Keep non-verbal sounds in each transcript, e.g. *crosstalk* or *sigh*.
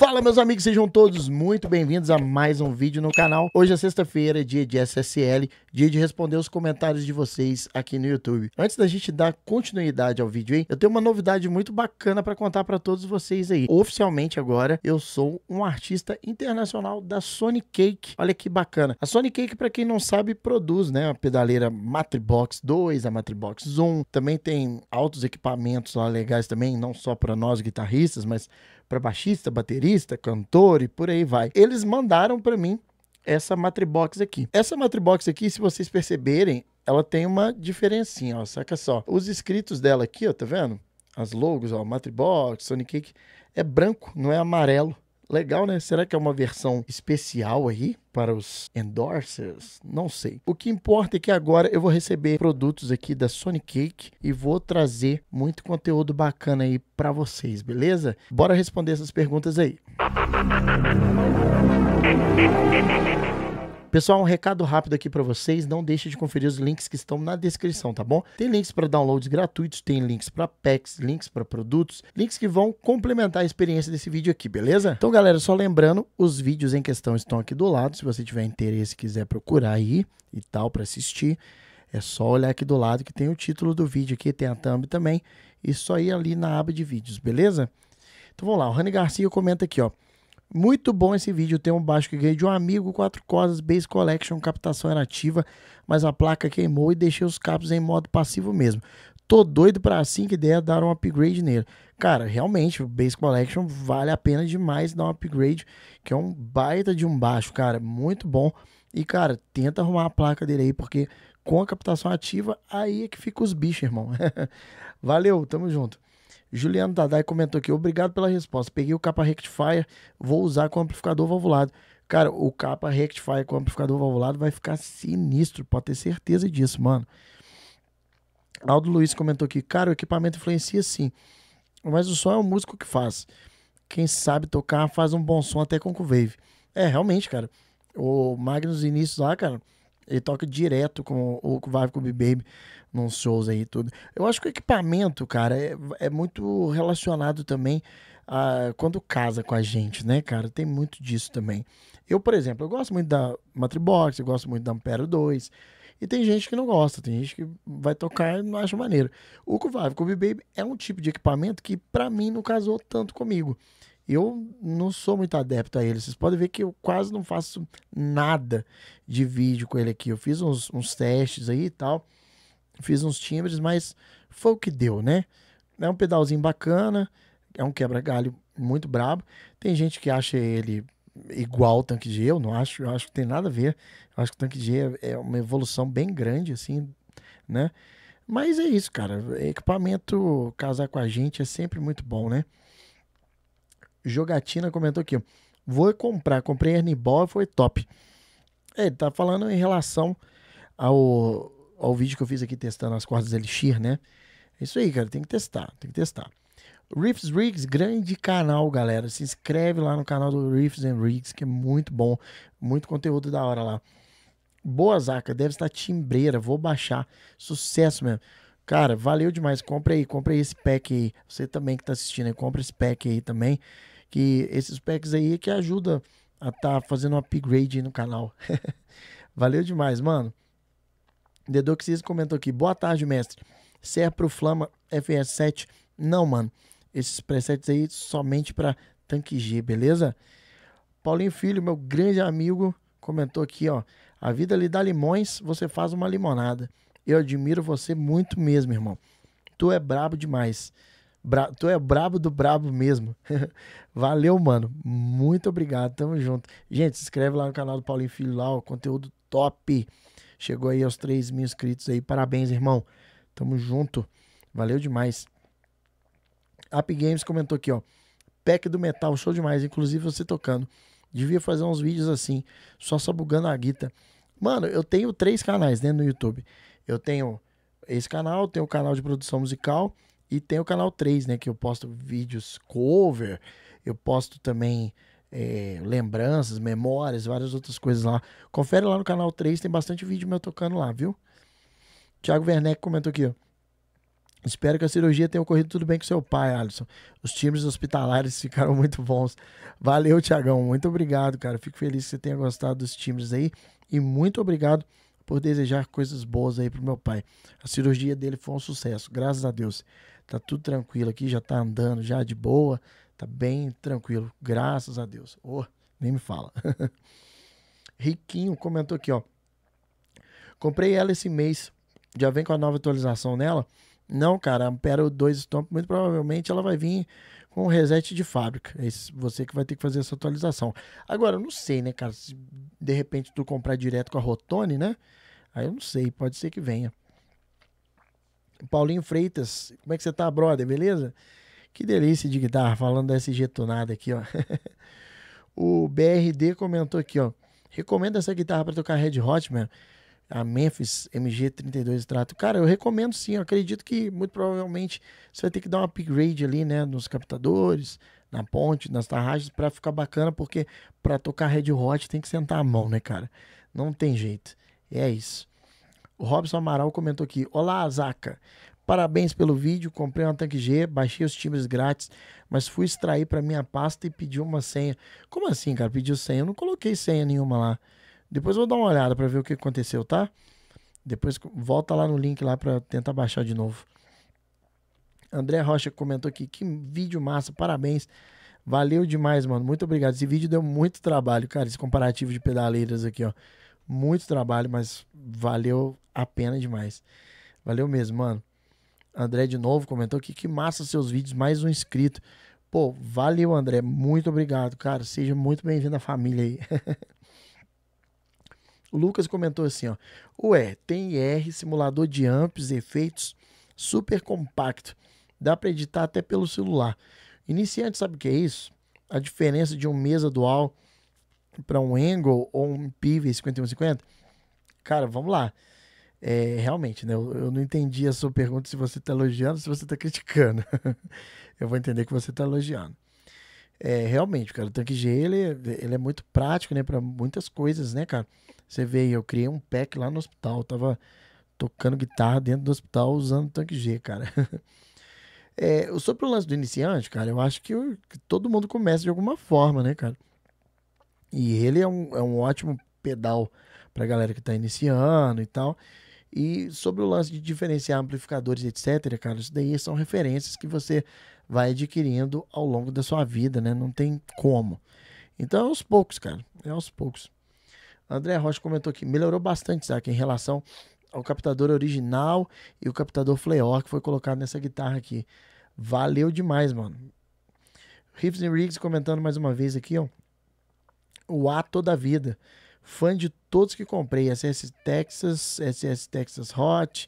Fala, meus amigos, sejam todos muito bem-vindos a mais um vídeo no canal. Hoje é sexta-feira, dia de SSL, dia de responder os comentários de vocês aqui no YouTube. Antes da gente dar continuidade ao vídeo, hein, eu tenho uma novidade muito bacana para contar para todos vocês aí. Oficialmente agora, eu sou um artista internacional da Sony Cake. Olha que bacana. A Sony Cake, para quem não sabe, produz, né, a pedaleira Matrix 2, a Matrix 1. Também tem altos equipamentos lá legais também, não só para nós guitarristas, mas para baixista, baterista, cantor e por aí vai. Eles mandaram para mim essa Matrix aqui. Essa Matrix aqui, se vocês perceberem, ela tem uma diferencinha, ó, saca só. Os escritos dela aqui, ó, tá vendo? As logos, ó, Matrix, Sonic Cake, é branco, não é amarelo. Legal, né? Será que é uma versão especial aí para os endorsers? Não sei. O que importa é que agora eu vou receber produtos aqui da Sony Cake e vou trazer muito conteúdo bacana aí para vocês, beleza? Bora responder essas perguntas aí. Pessoal, um recado rápido aqui para vocês. Não deixe de conferir os links que estão na descrição, tá bom? Tem links para downloads gratuitos, tem links para packs, links para produtos, links que vão complementar a experiência desse vídeo aqui, beleza? Então, galera, só lembrando, os vídeos em questão estão aqui do lado. Se você tiver interesse, quiser procurar aí e tal para assistir, é só olhar aqui do lado que tem o título do vídeo aqui, tem a thumb também. E só ir ali na aba de vídeos, beleza? Então vamos lá, o Rani Garcia comenta aqui, ó. Muito bom esse vídeo, tem um baixo que ganhei de um amigo, quatro cordas, Base Collection, captação era ativa, mas a placa queimou e deixei os capos em modo passivo mesmo. Tô doido para assim que der dar um upgrade nele. Cara, realmente, o Base Collection vale a pena demais dar um upgrade, que é um baita de um baixo, cara, muito bom. E, cara, tenta arrumar a placa dele aí, porque com a captação ativa, aí é que fica os bichos, irmão. *laughs* Valeu, tamo junto. Juliano Dadai comentou aqui, obrigado pela resposta. Peguei o capa rectifier, vou usar com amplificador valvulado. Cara, o capa rectifier com amplificador valvulado vai ficar sinistro, pode ter certeza disso, mano. Aldo Luiz comentou aqui, cara, o equipamento influencia sim, mas o som é o músico que faz. Quem sabe tocar faz um bom som até com o Wave. É, realmente, cara. O Magnus Início, lá, cara, ele toca direto com o Vive com o B-Baby nos shows aí tudo. Eu acho que o equipamento, cara, é, é muito relacionado também a quando casa com a gente, né, cara? Tem muito disso também. Eu, por exemplo, eu gosto muito da Matribox, eu gosto muito da Ampero 2. E tem gente que não gosta, tem gente que vai tocar e não acha maneiro. O Kuvave Kubi Baby é um tipo de equipamento que, para mim, não casou tanto comigo. Eu não sou muito adepto a ele. Vocês podem ver que eu quase não faço nada de vídeo com ele aqui. Eu fiz uns, uns testes aí e tal. Fiz uns timbres, mas foi o que deu, né? É um pedalzinho bacana, é um quebra-galho muito brabo. Tem gente que acha ele igual o tanque G, eu não acho, eu acho que tem nada a ver. Eu acho que o tanque G é, é uma evolução bem grande, assim, né? Mas é isso, cara. Equipamento casar com a gente é sempre muito bom, né? Jogatina comentou aqui. Vou comprar, comprei Hernibal e foi top. É, ele tá falando em relação ao Olha o vídeo que eu fiz aqui testando as cordas Elixir, né? É isso aí, cara. Tem que testar, tem que testar. Riffs Rigs, grande canal, galera. Se inscreve lá no canal do Riffs and Rigs, que é muito bom. Muito conteúdo da hora lá. Boa, Zaca. Deve estar timbreira. Vou baixar. Sucesso mesmo. Cara, valeu demais. Compre aí, compre aí esse pack aí. Você também que tá assistindo aí, compra esse pack aí também. Que esses packs aí é que ajuda a tá fazendo um upgrade aí no canal. *laughs* valeu demais, mano. Dedoxis comentou aqui. Boa tarde, mestre. Se é pro Flama FS7, não, mano. Esses presets aí somente para tanque G, beleza? Paulinho Filho, meu grande amigo, comentou aqui, ó. A vida lhe dá limões, você faz uma limonada. Eu admiro você muito mesmo, irmão. Tu é brabo demais. Bra tu é brabo do brabo mesmo. *laughs* Valeu, mano. Muito obrigado. Tamo junto. Gente, se inscreve lá no canal do Paulinho Filho lá, ó, conteúdo top. Chegou aí aos 3 mil inscritos aí. Parabéns, irmão. Tamo junto. Valeu demais. App Games comentou aqui, ó. Pack do metal, show demais. Inclusive você tocando. Devia fazer uns vídeos assim, só sabugando a guita. Mano, eu tenho três canais né, no YouTube. Eu tenho esse canal, tenho o canal de produção musical e tenho o canal 3, né? Que eu posto vídeos cover, eu posto também é, lembranças, memórias, várias outras coisas lá. Confere lá no canal 3, tem bastante vídeo meu tocando lá, viu? Tiago Werneck comentou aqui, ó. Espero que a cirurgia tenha ocorrido tudo bem com seu pai, Alisson. Os times hospitalares *laughs* ficaram muito bons. Valeu, Tiagão. Muito obrigado, cara. Fico feliz que você tenha gostado dos times aí. E muito obrigado por desejar coisas boas aí pro meu pai. A cirurgia dele foi um sucesso, graças a Deus. Tá tudo tranquilo aqui, já tá andando já de boa, Tá bem tranquilo, graças a Deus. Oh, nem me fala. *laughs* Riquinho comentou aqui, ó. Comprei ela esse mês. Já vem com a nova atualização nela? Não, cara, a Pérola 2 Stomp, muito provavelmente ela vai vir com um reset de fábrica. esse é você que vai ter que fazer essa atualização. Agora, eu não sei, né, cara? Se de repente tu comprar direto com a Rotone, né? Aí eu não sei, pode ser que venha. Paulinho Freitas, como é que você tá, brother? Beleza? Que delícia de guitarra, falando desse jetonada aqui, ó. *laughs* o BRD comentou aqui, ó. Recomendo essa guitarra para tocar Red Hot, mano. A Memphis MG32 Trato. Cara, eu recomendo sim. Eu acredito que muito provavelmente você vai ter que dar um upgrade ali, né? Nos captadores, na ponte, nas tarragens, para ficar bacana, porque para tocar Red Hot tem que sentar a mão, né, cara? Não tem jeito. é isso. O Robson Amaral comentou aqui: Olá, Zaca. Parabéns pelo vídeo, comprei uma Tank G, baixei os times grátis, mas fui extrair para minha pasta e pedi uma senha. Como assim, cara? Pediu senha? Eu não coloquei senha nenhuma lá. Depois eu vou dar uma olhada para ver o que aconteceu, tá? Depois volta lá no link lá para tentar baixar de novo. André Rocha comentou aqui, que vídeo massa, parabéns. Valeu demais, mano. Muito obrigado. Esse vídeo deu muito trabalho, cara, esse comparativo de pedaleiras aqui, ó. Muito trabalho, mas valeu a pena demais. Valeu mesmo, mano. André de novo comentou aqui, que massa seus vídeos, mais um inscrito. Pô, valeu, André. Muito obrigado, cara. Seja muito bem-vindo à família aí. *laughs* o Lucas comentou assim, ó. Ué, tem IR, simulador de amps, efeitos, super compacto. Dá para editar até pelo celular. Iniciante sabe o que é isso? A diferença de um mesa dual para um Angle ou um PIV 5150? Cara, vamos lá. É, realmente, né? Eu, eu, não entendi a sua pergunta se você está elogiando, se você está criticando. *laughs* eu vou entender que você está elogiando. É, realmente, cara, o tanque G ele, ele é muito prático, né, para muitas coisas, né, cara? Você vê, eu criei um pack lá no hospital, tava tocando guitarra dentro do hospital usando o tanque G, cara. *laughs* é, sobre o lance do iniciante, cara, eu acho que, eu, que, todo mundo começa de alguma forma, né, cara? E ele é um, é um ótimo pedal pra galera que tá iniciando e tal. E sobre o lance de diferenciar amplificadores, etc., cara, isso daí são referências que você vai adquirindo ao longo da sua vida, né? Não tem como. Então é aos poucos, cara. É aos poucos. André Rocha comentou aqui, melhorou bastante, Isaac, em relação ao captador original e o captador Fleor que foi colocado nessa guitarra aqui. Valeu demais, mano. Riffs and Riggs comentando mais uma vez aqui, ó. O A toda vida. Fã de todos que comprei. SS Texas, SS Texas Hot,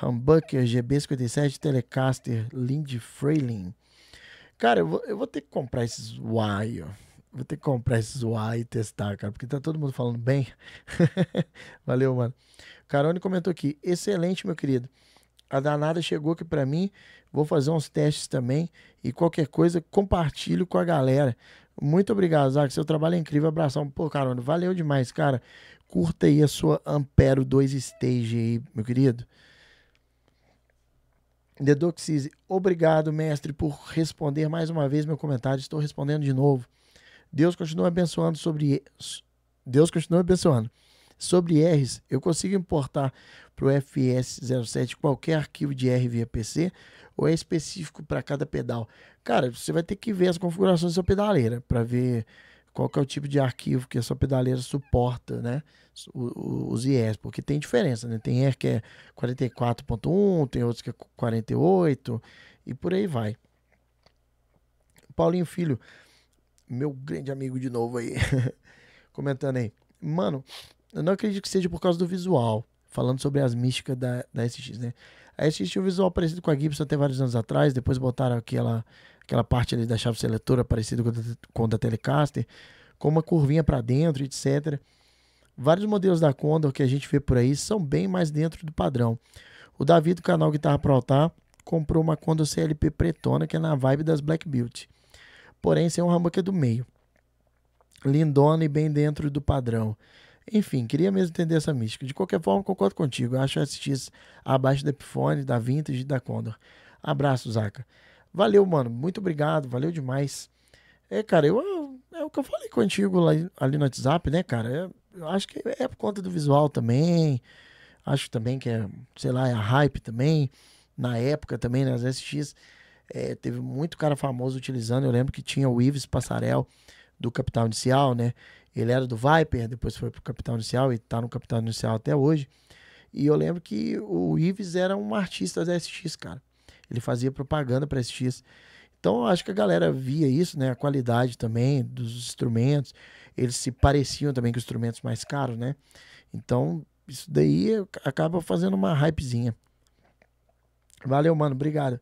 Humbucker, GB57, Telecaster, Lindy Freiling. Cara, eu vou, eu vou, ter que comprar esses Wire Vou ter que comprar esses Y e testar, cara, porque tá todo mundo falando bem. *laughs* Valeu, mano. Carone comentou aqui. Excelente, meu querido. A danada chegou aqui para mim. Vou fazer uns testes também. E qualquer coisa, compartilho com a galera. Muito obrigado, Zac. Seu trabalho é incrível. Abração. Pô, Carol, valeu demais, cara. Curta aí a sua Ampero 2 Stage aí, meu querido. Dedoxise, obrigado, mestre, por responder mais uma vez meu comentário. Estou respondendo de novo. Deus continua abençoando sobre. Deus continua abençoando. Sobre R's, eu consigo importar para o FS07 qualquer arquivo de R via PC ou é específico para cada pedal? Cara, você vai ter que ver as configurações da sua pedaleira para ver qual é o tipo de arquivo que a sua pedaleira suporta, né? Os IRs, porque tem diferença, né? Tem R que é 44.1, tem outros que é 48 e por aí vai. Paulinho Filho, meu grande amigo de novo aí, *laughs* comentando aí. Mano, eu não acredito que seja por causa do visual. Falando sobre as místicas da, da SX, né? A SX tinha um visual parecido com a Gibson até vários anos atrás. Depois botaram aquela, aquela parte ali da chave seletora parecida com a, com a da Telecaster. Com uma curvinha para dentro, etc. Vários modelos da Condor que a gente vê por aí são bem mais dentro do padrão. O Davi do canal Guitarra Pro Altar comprou uma Condor CLP pretona que é na vibe das Black Beauty. Porém, sem um humbucker do meio. Lindona e bem dentro do padrão. Enfim, queria mesmo entender essa mística. De qualquer forma, concordo contigo. acho acho SX abaixo da Epiphone, da Vintage e da Condor. Abraço, Zaca. Valeu, mano. Muito obrigado. Valeu demais. É, cara, eu, eu é o que eu falei contigo lá, ali no WhatsApp, né, cara? É, eu acho que é por conta do visual também. Acho também que é, sei lá, é a hype também. Na época também, nas né, SX, é, teve muito cara famoso utilizando. Eu lembro que tinha o Ives Passarel do Capital Inicial, né? Ele era do Viper, depois foi pro Capitão Inicial e tá no Capitão Inicial até hoje. E eu lembro que o Ives era um artista da SX, cara. Ele fazia propaganda para SX. Então eu acho que a galera via isso, né? A qualidade também dos instrumentos. Eles se pareciam também com instrumentos mais caros, né? Então isso daí acaba fazendo uma hypezinha. Valeu, mano. Obrigado.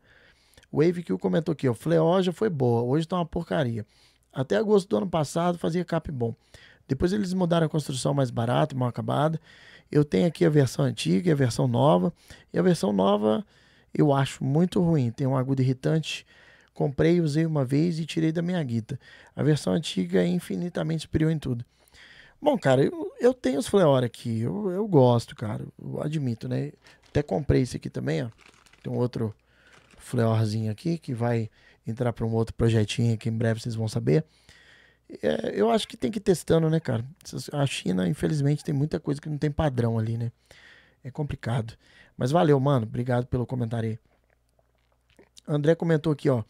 Wave que comentou aqui, ó. Fleó já foi boa. Hoje tá uma porcaria. Até agosto do ano passado fazia cap bom. Depois eles mudaram a construção mais barata, mal acabada. Eu tenho aqui a versão antiga e a versão nova. E a versão nova eu acho muito ruim. Tem um agudo irritante. Comprei, usei uma vez e tirei da minha guita. A versão antiga é infinitamente superior em tudo. Bom, cara, eu, eu tenho os Fleor aqui. Eu, eu gosto, cara. Eu admito, né? Até comprei esse aqui também, ó. Tem um outro Fleorzinho aqui que vai entrar para um outro projetinho que em breve vocês vão saber. É, eu acho que tem que ir testando, né, cara? A China, infelizmente, tem muita coisa que não tem padrão ali, né? É complicado. Mas valeu, mano. Obrigado pelo comentário aí. André comentou aqui, ó.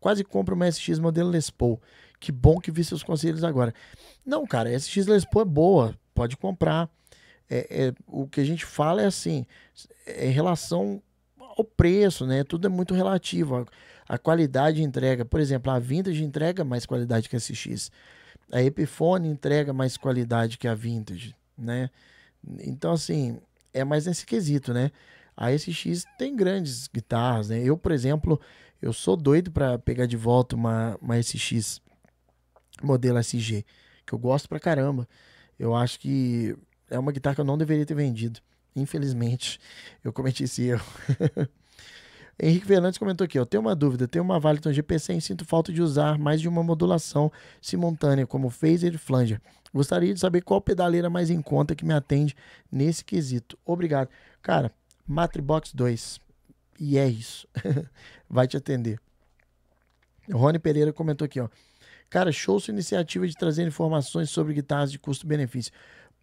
Quase compra uma SX modelo Les Paul. Que bom que vi seus conselhos agora. Não, cara, SX Les Paul é boa. Pode comprar. É, é, o que a gente fala é assim, é em relação o preço, né? Tudo é muito relativo. A, a qualidade de entrega, por exemplo, a Vintage entrega mais qualidade que a SX. A Epiphone entrega mais qualidade que a Vintage, né? Então, assim, é mais nesse quesito, né? A SX tem grandes guitarras, né? Eu, por exemplo, eu sou doido para pegar de volta uma, uma SX modelo SG, que eu gosto pra caramba. Eu acho que é uma guitarra que eu não deveria ter vendido. Infelizmente, eu cometi esse erro. *laughs* Henrique Fernandes comentou aqui, ó, tenho uma dúvida, tenho uma Valiton GPC e sinto falta de usar mais de uma modulação simultânea, como phaser e flanger. Gostaria de saber qual pedaleira mais em conta que me atende nesse quesito. Obrigado. Cara, Matrix 2, e é isso, *laughs* vai te atender. Rony Pereira comentou aqui, ó, cara, show sua iniciativa de trazer informações sobre guitarras de custo-benefício.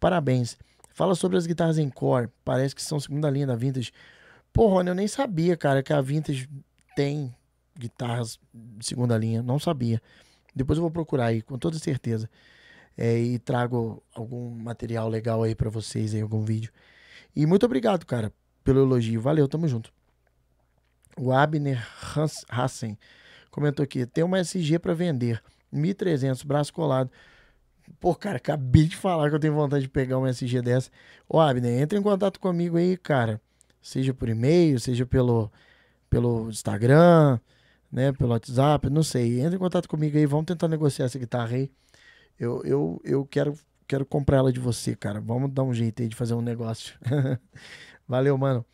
Parabéns. Fala sobre as guitarras em core. Parece que são segunda linha da Vintage. Pô, Rony, eu nem sabia, cara, que a Vintage tem guitarras de segunda linha. Não sabia. Depois eu vou procurar aí, com toda certeza. É, e trago algum material legal aí para vocês, aí, algum vídeo. E muito obrigado, cara, pelo elogio. Valeu, tamo junto. O Abner Hassen comentou aqui: tem uma SG para vender, 1.300, braço colado. Pô, cara, acabei de falar que eu tenho vontade de pegar um SG dessa. Ô, Abner, entra em contato comigo aí, cara. Seja por e-mail, seja pelo, pelo Instagram, né? Pelo WhatsApp, não sei. Entra em contato comigo aí, vamos tentar negociar essa guitarra aí. Eu, eu, eu quero, quero comprar ela de você, cara. Vamos dar um jeito aí de fazer um negócio. *laughs* Valeu, mano.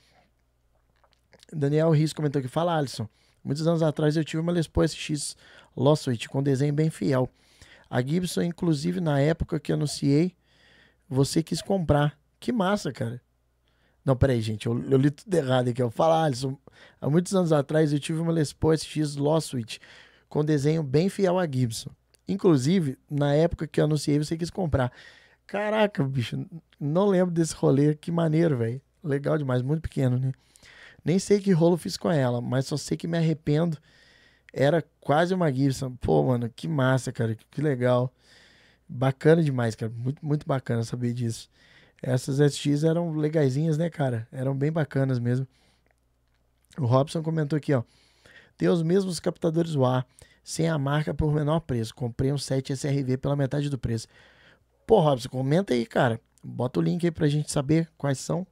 Daniel Riz comentou que fala, Alisson. Muitos anos atrás eu tive uma Les Paul SX Lawsuit com desenho bem fiel. A Gibson, inclusive, na época que anunciei, você quis comprar. Que massa, cara. Não, peraí, gente, eu, eu li tudo errado aqui. Eu falo, ah, Alisson, há muitos anos atrás eu tive uma Les Paul SX Lawsuit com desenho bem fiel a Gibson. Inclusive, na época que eu anunciei, você quis comprar. Caraca, bicho, não lembro desse rolê. Que maneiro, velho. Legal demais, muito pequeno, né? Nem sei que rolo fiz com ela, mas só sei que me arrependo era quase uma Gibson. Pô, mano, que massa, cara. Que, legal. Bacana demais, cara. Muito, muito bacana saber disso. Essas SX eram legazinhas né, cara? Eram bem bacanas mesmo. O Robson comentou aqui, ó. Tem os mesmos captadores UA, sem a marca por menor preço. Comprei um 7 SRV pela metade do preço. Pô, Robson, comenta aí, cara. Bota o link aí pra gente saber quais são.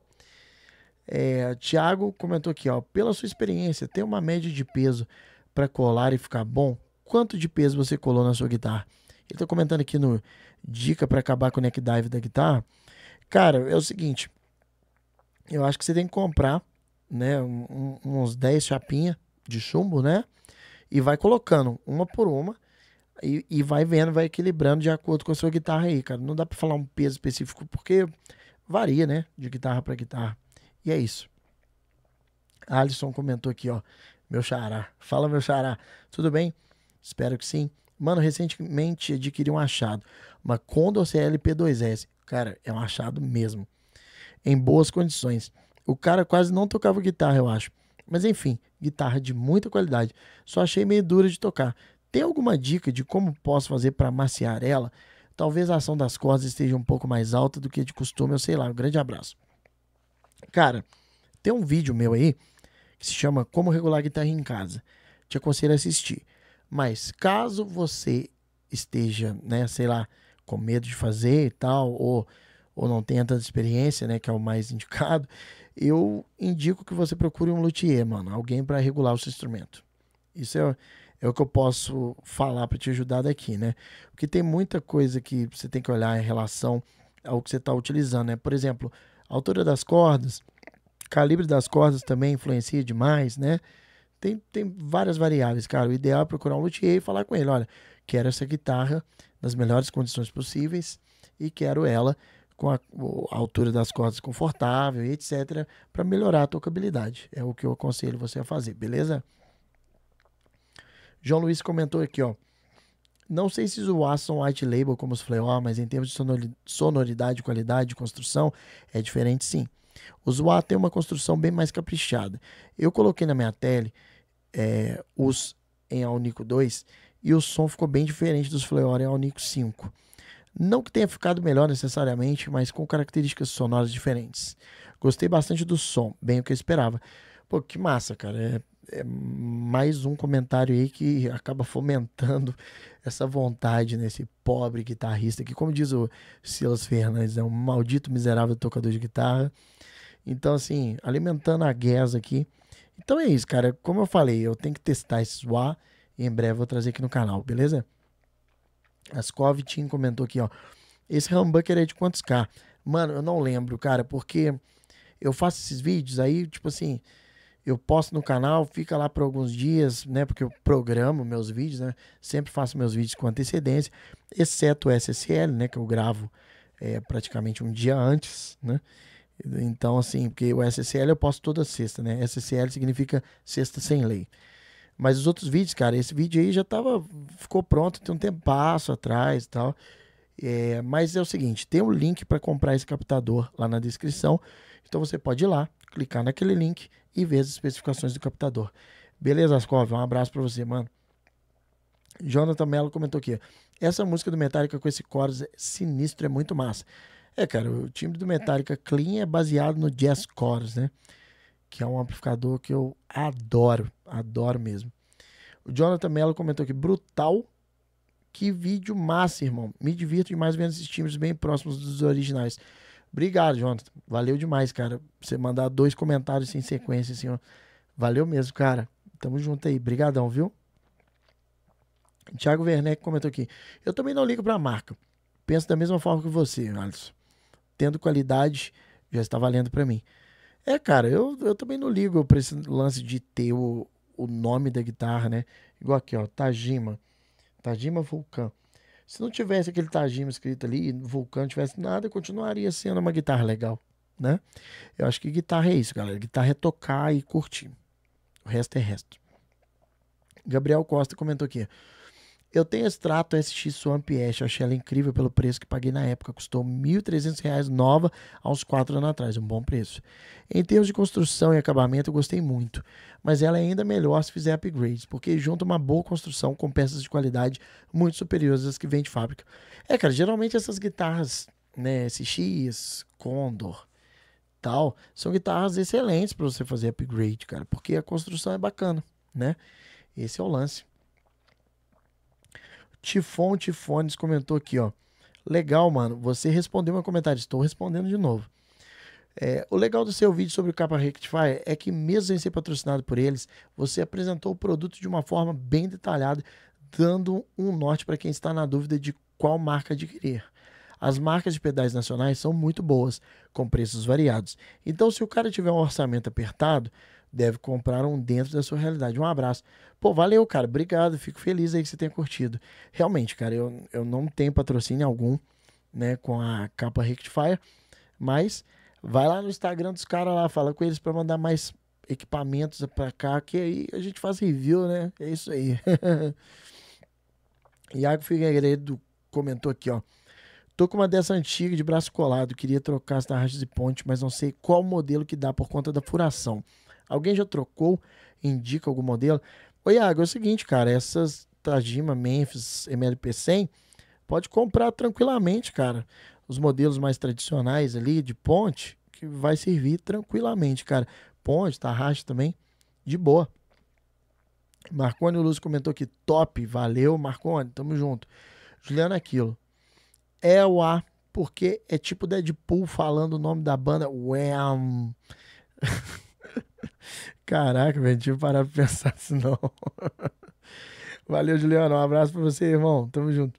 É, Tiago comentou aqui, ó. Pela sua experiência, tem uma média de peso para colar e ficar bom? Quanto de peso você colou na sua guitarra? Ele está comentando aqui no dica para acabar com o neck dive da guitarra. Cara, é o seguinte, eu acho que você tem que comprar, né, um, uns 10 chapinha de chumbo, né? E vai colocando uma por uma e, e, vai vendo, vai equilibrando de acordo com a sua guitarra aí, cara. Não dá para falar um peso específico porque varia, né, de guitarra para guitarra. E é isso. A Alisson comentou aqui, ó. Meu xará. Fala, meu xará. Tudo bem? Espero que sim. Mano, recentemente adquiri um achado. Uma Condor CLP2S. Cara, é um achado mesmo. Em boas condições. O cara quase não tocava guitarra, eu acho. Mas enfim, guitarra de muita qualidade. Só achei meio dura de tocar. Tem alguma dica de como posso fazer para maciar ela? Talvez a ação das cordas esteja um pouco mais alta do que de costume, eu sei lá. Um grande abraço. Cara, tem um vídeo meu aí que se chama Como Regular Guitarra em Casa. Te aconselho a assistir. Mas caso você esteja, né, sei lá, com medo de fazer e tal, ou, ou não tenha tanta experiência, né, que é o mais *laughs* indicado, eu indico que você procure um luthier, mano, alguém para regular o seu instrumento. Isso é, é o que eu posso falar para te ajudar daqui, né? Porque tem muita coisa que você tem que olhar em relação ao que você está utilizando, né? Por exemplo, a altura das cordas, Calibre das cordas também influencia demais, né? Tem, tem várias variáveis, cara. O ideal é procurar um luthier e falar com ele: olha, quero essa guitarra nas melhores condições possíveis e quero ela com a, a altura das cordas confortável e etc. para melhorar a tocabilidade. É o que eu aconselho você a fazer, beleza? João Luiz comentou aqui, ó. Não sei se o são White Label como os Flair, mas em termos de sonoridade, qualidade, construção, é diferente sim. O UA tem uma construção bem mais caprichada. Eu coloquei na minha tele é, os em Alnico 2 e o som ficou bem diferente dos Fleora em Alnico 5. Não que tenha ficado melhor necessariamente, mas com características sonoras diferentes. Gostei bastante do som, bem o que eu esperava. Pô, que massa, cara. É, é mais um comentário aí que acaba fomentando essa vontade nesse pobre guitarrista que, como diz o Silas Fernandes, é um maldito miserável tocador de guitarra. Então, assim, alimentando a guerra aqui. Então é isso, cara. Como eu falei, eu tenho que testar esse SWA e em breve vou trazer aqui no canal, beleza? Ascov Team comentou aqui, ó. Esse humbucker é de quantos K? Mano, eu não lembro, cara, porque eu faço esses vídeos aí, tipo assim, eu posto no canal, fica lá por alguns dias, né? Porque eu programo meus vídeos, né? Sempre faço meus vídeos com antecedência, exceto o SSL, né? Que eu gravo é, praticamente um dia antes, né? Então, assim, porque o SSL eu posto toda sexta, né? SSL significa sexta sem lei. Mas os outros vídeos, cara, esse vídeo aí já tava, ficou pronto, tem um tempo atrás e tal. É, mas é o seguinte, tem um link para comprar esse captador lá na descrição. Então você pode ir lá, clicar naquele link, e ver as especificações do captador. Beleza, Ascov? Um abraço para você, mano. Jonathan Mello comentou aqui. Essa música do Metallica com esse chorus é sinistro é muito massa. É, cara, o timbre do Metallica Clean é baseado no Jazz Chorus, né? Que é um amplificador que eu adoro, adoro mesmo. O Jonathan Mello comentou aqui, brutal, que vídeo massa, irmão. Me divirto demais vendo esses timbres bem próximos dos originais. Obrigado, Jonathan. Valeu demais, cara. Você mandar dois comentários sem sequência, assim. Ó. Valeu mesmo, cara. Tamo junto aí. Brigadão, viu? Tiago Werneck comentou aqui. Eu também não ligo pra marca. Penso da mesma forma que você, Alisson. Tendo qualidade, já está valendo para mim. É, cara, eu, eu também não ligo pra esse lance de ter o, o nome da guitarra, né? Igual aqui, ó. Tajima. Tajima Vulcan. Se não tivesse aquele Tajima escrito ali, vulcão, tivesse nada, continuaria sendo uma guitarra legal, né? Eu acho que guitarra é isso, galera. Guitarra é tocar e curtir. O resto é resto. Gabriel Costa comentou aqui. Eu tenho extrato SX Swamp Ash, eu achei ela incrível pelo preço que paguei na época, custou R$ 1.300 nova há uns 4 anos atrás, um bom preço. Em termos de construção e acabamento, eu gostei muito, mas ela é ainda melhor se fizer upgrades, porque junta uma boa construção com peças de qualidade muito superiores às que vem de fábrica. É, cara, geralmente essas guitarras, né, SX, Condor, tal, são guitarras excelentes para você fazer upgrade, cara, porque a construção é bacana, né? Esse é o lance. Tifon Tifones comentou aqui, ó. Legal, mano. Você respondeu meu comentário. Estou respondendo de novo. É, o legal do seu vídeo sobre o Capa Rectifier é que, mesmo sem ser patrocinado por eles, você apresentou o produto de uma forma bem detalhada, dando um norte para quem está na dúvida de qual marca adquirir. As marcas de pedais nacionais são muito boas, com preços variados. Então, se o cara tiver um orçamento apertado, deve comprar um dentro da sua realidade. Um abraço. Pô, valeu, cara. Obrigado. Fico feliz aí que você tenha curtido. Realmente, cara, eu, eu não tenho patrocínio algum, né, com a capa Rectifier, mas vai lá no Instagram dos caras lá, fala com eles para mandar mais equipamentos para cá, que aí a gente faz review, né? É isso aí. *laughs* Iago Figueiredo comentou aqui, ó. Tô com uma dessa antiga de braço colado, queria trocar as tarraxas de ponte, mas não sei qual modelo que dá por conta da furação. Alguém já trocou? Indica algum modelo? Oi Iago, é o seguinte, cara, essas Tajima, Memphis, MLP100, pode comprar tranquilamente, cara. Os modelos mais tradicionais ali de ponte, que vai servir tranquilamente, cara. Ponte, Tarraxa também, de boa. Marcone Lúcio comentou que top, valeu, Marcone, tamo junto. Juliana Aquilo. É o A, porque é tipo Deadpool falando o nome da banda. Wham! *laughs* Caraca, velho, tinha parado pra pensar isso não. Valeu, Juliano. Um abraço pra você, irmão. Tamo junto.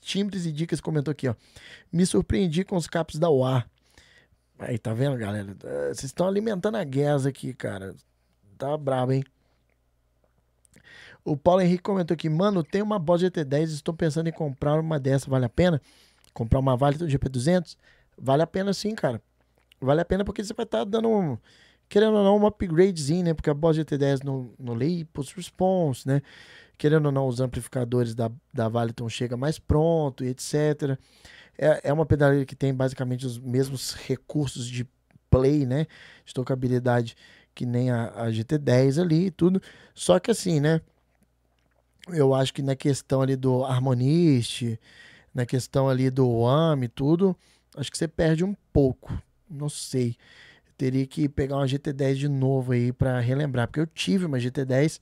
Timbres e Dicas comentou aqui, ó. Me surpreendi com os caps da UA. Aí, tá vendo, galera? Ah, vocês estão alimentando a guerra aqui, cara. Tá brabo, hein? O Paulo Henrique comentou aqui, mano, tem uma Boss GT10, estou pensando em comprar uma dessa, vale a pena? Comprar uma Vale do GP200? Vale a pena sim, cara. Vale a pena porque você vai estar tá dando um querendo ou não, um upgradezinho, né? Porque a Boss GT10 no, no lei Post Response, né? Querendo ou não, os amplificadores da, da Valiton chega mais pronto e etc. É, é uma pedaleira que tem basicamente os mesmos recursos de play, né? De tocabilidade que nem a, a GT10 ali e tudo. Só que assim, né? Eu acho que na questão ali do harmonist, na questão ali do AMI e tudo, acho que você perde um pouco. Não sei teria que pegar uma GT10 de novo aí para relembrar, porque eu tive uma GT10,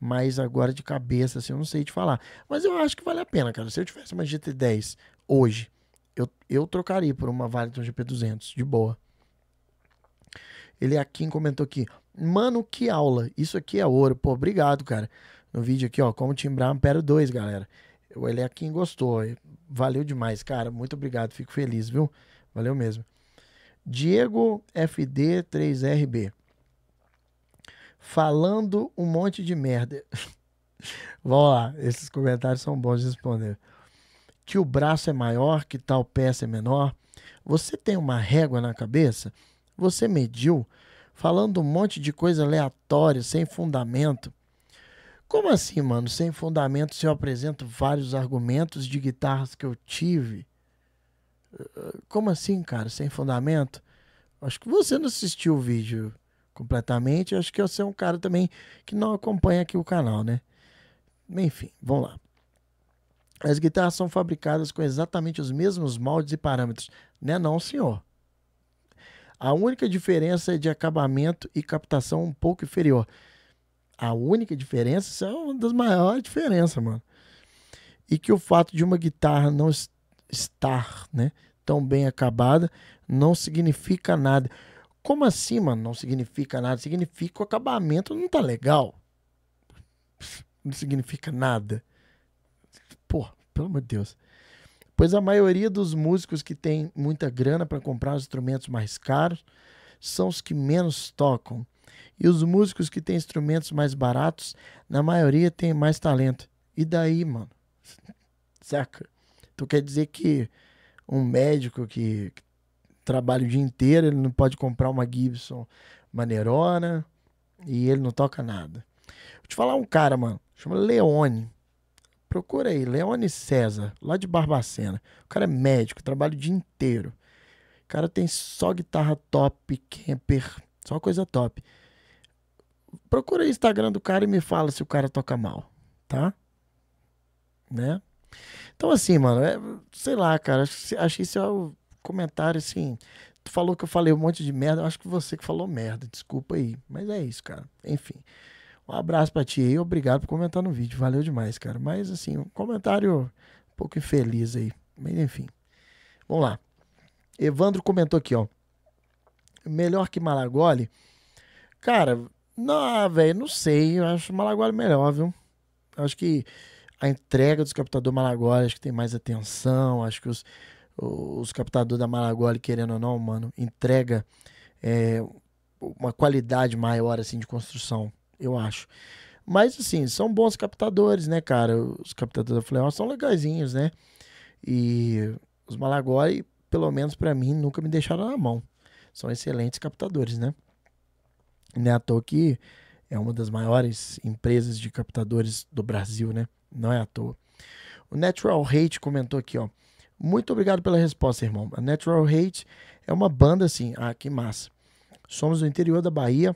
mas agora de cabeça assim, eu não sei te falar. Mas eu acho que vale a pena, cara. Se eu tivesse uma GT10 hoje, eu, eu trocaria por uma Valiton GP200, de boa. Ele aqui comentou aqui, mano, que aula, isso aqui é ouro. Pô, obrigado, cara. No vídeo aqui, ó, como timbrar Ampero 2, galera. O Ele aqui é gostou, valeu demais, cara. Muito obrigado, fico feliz, viu? Valeu mesmo. Diego FD3RB. Falando um monte de merda. *laughs* Vamos lá, esses comentários são bons de responder. Que o braço é maior, que tal peça é menor. Você tem uma régua na cabeça? Você mediu? Falando um monte de coisa aleatória, sem fundamento. Como assim, mano? Sem fundamento, se eu apresento vários argumentos de guitarras que eu tive como assim, cara? Sem fundamento? Acho que você não assistiu o vídeo completamente. Acho que você é um cara também que não acompanha aqui o canal, né? Enfim, vamos lá. As guitarras são fabricadas com exatamente os mesmos moldes e parâmetros. Né não, senhor? A única diferença é de acabamento e captação um pouco inferior. A única diferença, isso é uma das maiores diferenças, mano. E que o fato de uma guitarra não, estar, né? Tão bem acabada, não significa nada. Como assim, mano? Não significa nada. Significa o acabamento não tá legal. Não significa nada. Pô, pelo amor de Deus. Pois a maioria dos músicos que tem muita grana para comprar os instrumentos mais caros são os que menos tocam. E os músicos que têm instrumentos mais baratos, na maioria, têm mais talento. E daí, mano? Saca? Então quer dizer que um médico que, trabalha o dia inteiro, ele não pode comprar uma Gibson maneirona e ele não toca nada. Vou te falar um cara, mano, chama Leone. Procura aí, Leone César, lá de Barbacena. O cara é médico, trabalha o dia inteiro. O cara tem só guitarra top, camper, só coisa top. Procura o Instagram do cara e me fala se o cara toca mal, tá? Né? Então, assim, mano, é, sei lá, cara, acho, que esse é o comentário, assim. Tu falou que eu falei um monte de merda, eu acho que você que falou merda, desculpa aí. Mas é isso, cara. Enfim. Um abraço pra ti aí, obrigado por comentar no vídeo, valeu demais, cara. Mas, assim, um comentário um pouco infeliz aí. Mas, enfim. Vamos lá. Evandro comentou aqui, ó. Melhor que Malagoli? Cara, não, ah, velho, não sei. Eu acho Malagoli melhor, viu? Acho que a entrega dos captadores Malagoli, acho que tem mais atenção, acho que os, os captadores da Malagoli, querendo ou não, mano, entrega é, uma qualidade maior, assim, de construção, eu acho. Mas, assim, são bons captadores, né, cara? Os captadores da Fleon são legazinhos, né? E os Malagoli, pelo menos para mim, nunca me deixaram na mão. São excelentes captadores, né? Não é à toa que é uma das maiores empresas de captadores do Brasil, né? Não é à toa. O Natural Hate comentou aqui, ó. Muito obrigado pela resposta, irmão. A Natural Hate é uma banda assim. Ah, que massa. Somos do interior da Bahia.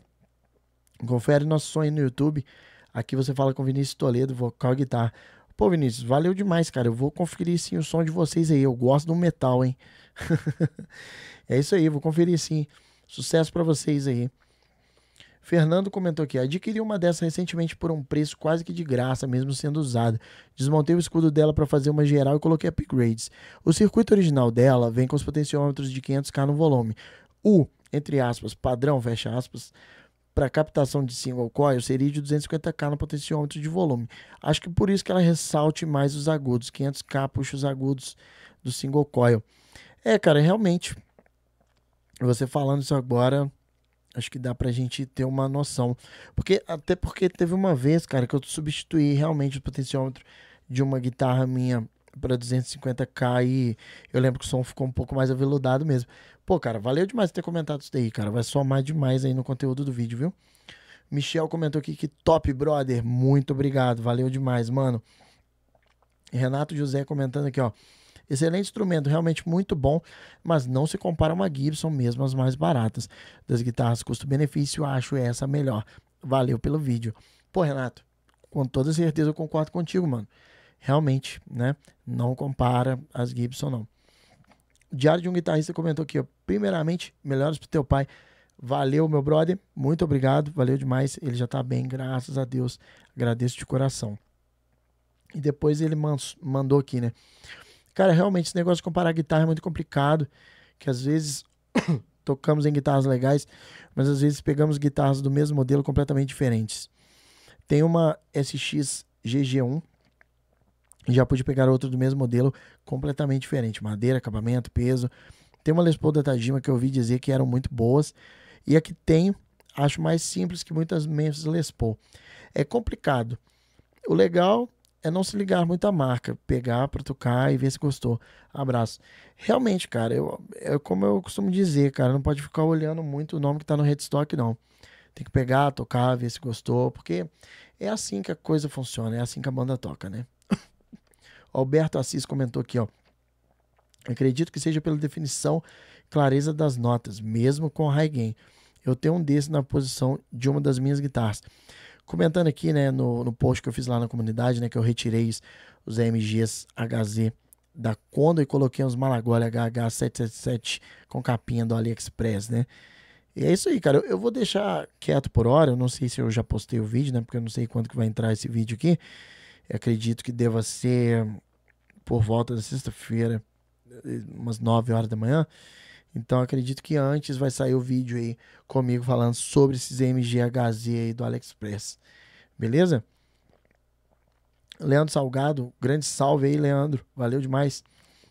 Confere nosso sonho no YouTube. Aqui você fala com Vinícius Toledo, vocal e guitarra. Pô, Vinícius, valeu demais, cara. Eu vou conferir sim o som de vocês aí. Eu gosto do metal, hein? *laughs* é isso aí, vou conferir sim. Sucesso para vocês aí. Fernando comentou aqui: adquiri uma dessa recentemente por um preço quase que de graça, mesmo sendo usada. Desmontei o escudo dela para fazer uma geral e coloquei upgrades. O circuito original dela vem com os potenciômetros de 500k no volume. O, entre aspas, padrão, fecha aspas, para captação de single coil seria de 250k no potenciômetro de volume. Acho que por isso que ela ressalte mais os agudos. 500k puxa os agudos do single coil. É, cara, realmente. Você falando isso agora, Acho que dá pra gente ter uma noção. Porque, até porque teve uma vez, cara, que eu substituí realmente o potenciômetro de uma guitarra minha para 250k e eu lembro que o som ficou um pouco mais aveludado mesmo. Pô, cara, valeu demais ter comentado isso daí, cara. Vai somar demais aí no conteúdo do vídeo, viu? Michel comentou aqui que top, brother. Muito obrigado. Valeu demais, mano. Renato José comentando aqui, ó. Excelente instrumento, realmente muito bom, mas não se compara a uma Gibson, mesmo as mais baratas. Das guitarras custo-benefício, acho essa melhor. Valeu pelo vídeo. Pô, Renato, com toda certeza eu concordo contigo, mano. Realmente, né? Não compara as Gibson, não. Diário de um guitarrista comentou aqui, ó. Primeiramente, melhores pro teu pai. Valeu, meu brother. Muito obrigado. Valeu demais. Ele já tá bem, graças a Deus. Agradeço de coração. E depois ele mandou aqui, né? Cara, realmente, esse negócio de comparar guitarra é muito complicado, que às vezes *coughs* tocamos em guitarras legais, mas às vezes pegamos guitarras do mesmo modelo completamente diferentes. Tem uma SX GG1, já pude pegar outra do mesmo modelo, completamente diferente, madeira, acabamento, peso. Tem uma Les Paul da Tajima que eu ouvi dizer que eram muito boas, e a que tenho, acho mais simples que muitas Memphis Les Paul. É complicado. O legal é não se ligar muito à marca, pegar para tocar e ver se gostou. Abraço. Realmente, cara, eu, é como eu costumo dizer, cara, não pode ficar olhando muito o nome que tá no headstock, não. Tem que pegar, tocar, ver se gostou, porque é assim que a coisa funciona, é assim que a banda toca, né? *laughs* Alberto Assis comentou aqui, ó. Acredito que seja pela definição clareza das notas, mesmo com high gain. Eu tenho um desse na posição de uma das minhas guitarras comentando aqui, né, no, no post que eu fiz lá na comunidade, né, que eu retirei os AMGs HZ da Kondo e coloquei uns Malagolia HH777 com capinha do AliExpress, né? E é isso aí, cara. Eu, eu vou deixar quieto por hora. Eu não sei se eu já postei o vídeo, né? Porque eu não sei quando que vai entrar esse vídeo aqui. Eu acredito que deva ser por volta da sexta-feira, eh, umas 9 horas da manhã. Então acredito que antes vai sair o vídeo aí comigo falando sobre esses MGHZ aí do AliExpress. Beleza? Leandro Salgado, grande salve aí, Leandro. Valeu demais.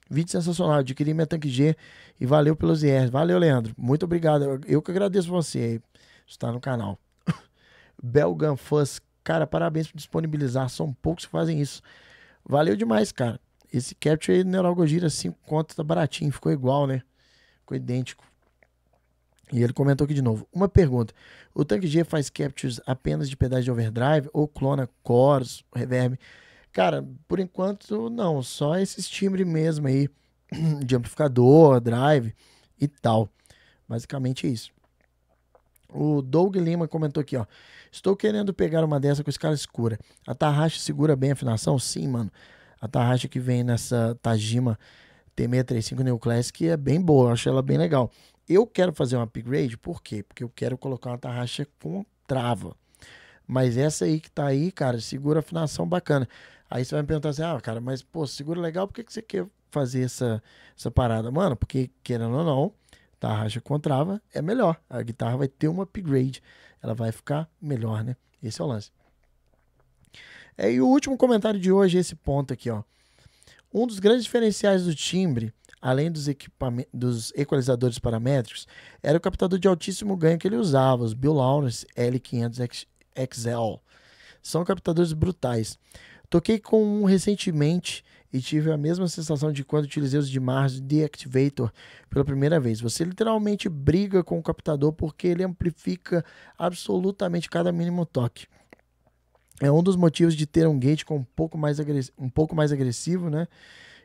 Vídeo sensacional, adquiri minha Tank G e valeu pelos IRs. Valeu, Leandro. Muito obrigado. Eu que agradeço você aí estar no canal. *coughs* Belgan Fuzz, cara, parabéns por disponibilizar. São poucos que fazem isso. Valeu demais, cara. Esse capture aí do Neuralgogira 5 conto tá baratinho, ficou igual, né? Ficou idêntico. E ele comentou aqui de novo. Uma pergunta. O Tank G faz captures apenas de pedais de overdrive ou clona cores, reverb? Cara, por enquanto não. Só esses timbre mesmo aí *clears throat* de amplificador, drive e tal. Basicamente é isso. O Doug Lima comentou aqui, ó. Estou querendo pegar uma dessa com escala escura. A Tarraxa segura bem a afinação? Sim, mano. A Tarraxa que vem nessa Tajima T635 Neo Classic é bem boa, eu acho ela bem legal. Eu quero fazer um upgrade, por quê? Porque eu quero colocar uma tarraxa com trava. Mas essa aí que tá aí, cara, segura afinação bacana. Aí você vai me perguntar assim, ah, cara, mas pô, segura legal, por que, que você quer fazer essa, essa parada? Mano, porque querendo ou não, tarraxa com trava é melhor. A guitarra vai ter um upgrade, ela vai ficar melhor, né? Esse é o lance. É, e o último comentário de hoje é esse ponto aqui, ó. Um dos grandes diferenciais do timbre, além dos, dos equalizadores paramétricos, era o captador de altíssimo ganho que ele usava, os Bill Lawrence L500 XL. São captadores brutais. Toquei com um recentemente e tive a mesma sensação de quando utilizei os de Mars Deactivator pela primeira vez. Você literalmente briga com o captador porque ele amplifica absolutamente cada mínimo toque. É um dos motivos de ter um gate com um pouco mais, agressivo, um pouco mais agressivo né?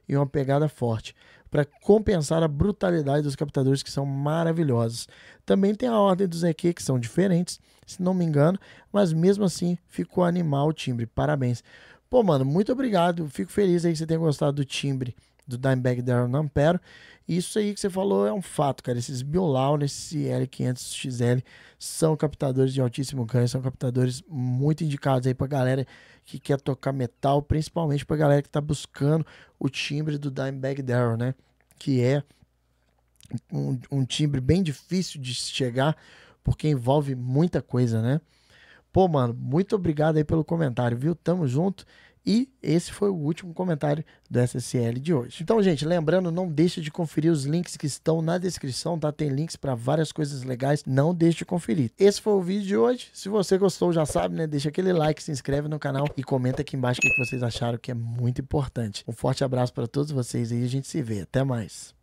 e uma pegada forte, para compensar a brutalidade dos captadores que são maravilhosos. Também tem a ordem dos EQ que são diferentes, se não me engano, mas mesmo assim ficou animal o timbre. Parabéns. Pô, mano, muito obrigado. Fico feliz aí que você tenha gostado do timbre do Dimebag Daryl Nampero. Isso aí que você falou é um fato, cara. Esses Biolau, esses L500XL são captadores de altíssimo ganho, são captadores muito indicados aí pra galera que quer tocar metal, principalmente pra galera que tá buscando o timbre do Dimebag Daryl, né? Que é um, um timbre bem difícil de chegar, porque envolve muita coisa, né? Pô, mano, muito obrigado aí pelo comentário, viu? Tamo junto. E esse foi o último comentário do SSL de hoje. Então, gente, lembrando, não deixe de conferir os links que estão na descrição, tá? Tem links para várias coisas legais, não deixe de conferir. Esse foi o vídeo de hoje. Se você gostou, já sabe, né? Deixa aquele like, se inscreve no canal e comenta aqui embaixo o que vocês acharam, que é muito importante. Um forte abraço para todos vocês e a gente se vê. Até mais.